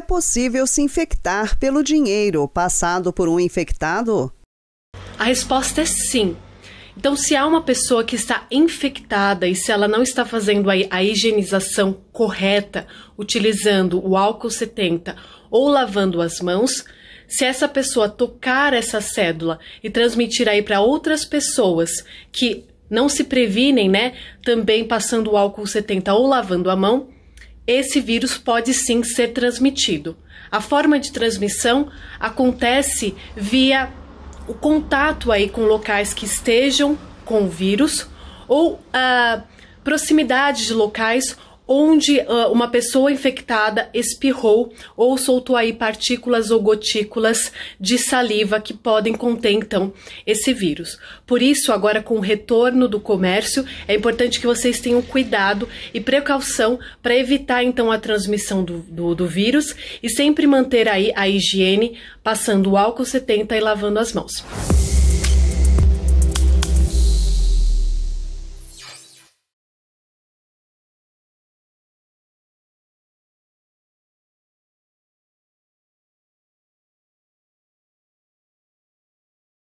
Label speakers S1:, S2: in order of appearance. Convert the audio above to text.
S1: é possível se infectar pelo dinheiro passado por um infectado?
S2: A resposta é sim. Então, se há uma pessoa que está infectada e se ela não está fazendo a, higienização correta, utilizando o álcool 70 ou lavando as mãos, se essa pessoa tocar essa cédula e transmitir aí para outras pessoas que não se previnem, né, também passando o álcool 70 ou lavando a mão, esse vírus pode sim ser transmitido. A forma de transmissão acontece via o contato aí com locais que estejam com o vírus ou a ah, proximidade de locais onde uh, uma pessoa infectada espirrou ou soltou aí partículas ou gotículas de saliva que podem conter então esse vírus. Por isso, agora com o retorno do comércio, é importante que vocês tenham cuidado e precaução para evitar então a transmissão do, do, do vírus e sempre manter aí a higiene, passando o álcool 70 e lavando as mãos.